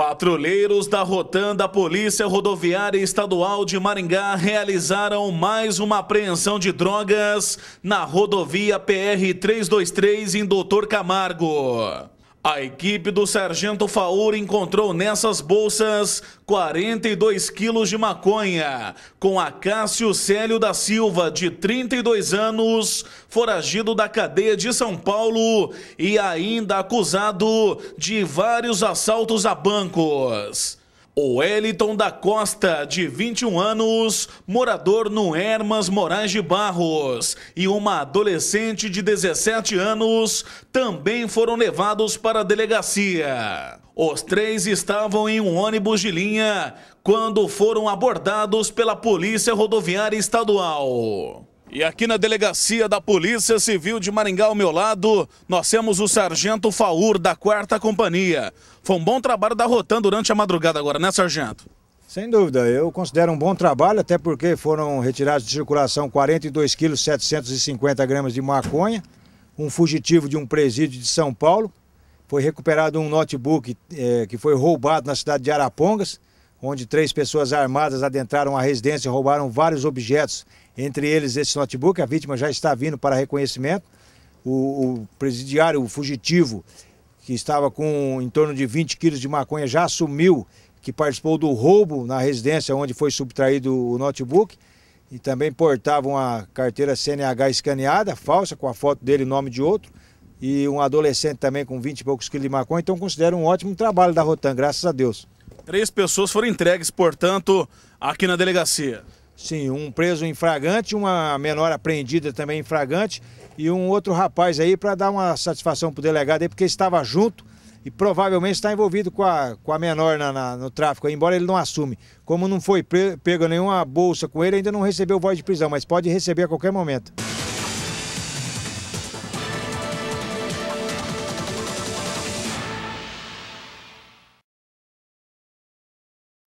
Patrulheiros da Rotan da Polícia Rodoviária Estadual de Maringá realizaram mais uma apreensão de drogas na rodovia PR 323 em Doutor Camargo. A equipe do Sargento Faur encontrou nessas bolsas 42 quilos de maconha, com Acácio Célio da Silva, de 32 anos, foragido da cadeia de São Paulo e ainda acusado de vários assaltos a bancos. O Wellington da Costa, de 21 anos, morador no Hermas Moraes de Barros, e uma adolescente de 17 anos também foram levados para a delegacia. Os três estavam em um ônibus de linha quando foram abordados pela Polícia Rodoviária Estadual. E aqui na delegacia da Polícia Civil de Maringá, ao meu lado, nós temos o Sargento Faur, da Quarta Companhia. Foi um bom trabalho da Rotan durante a madrugada agora, né, Sargento? Sem dúvida, eu considero um bom trabalho, até porque foram retirados de circulação 42 quilos 750 gramas de maconha, um fugitivo de um presídio de São Paulo, foi recuperado um notebook é, que foi roubado na cidade de Arapongas, onde três pessoas armadas adentraram a residência e roubaram vários objetos, entre eles esse notebook. A vítima já está vindo para reconhecimento. O, o presidiário, o fugitivo, que estava com em torno de 20 quilos de maconha, já assumiu que participou do roubo na residência onde foi subtraído o notebook e também portava uma carteira CNH escaneada, falsa, com a foto dele e nome de outro, e um adolescente também com 20 e poucos quilos de maconha. Então, considero um ótimo trabalho da Rotan, graças a Deus. Três pessoas foram entregues, portanto, aqui na delegacia. Sim, um preso em fragante, uma menor apreendida também em fragante e um outro rapaz aí para dar uma satisfação para o delegado aí, porque estava junto e provavelmente está envolvido com a, com a menor na, na, no tráfico, embora ele não assume. Como não foi pego nenhuma bolsa com ele, ainda não recebeu voz de prisão, mas pode receber a qualquer momento.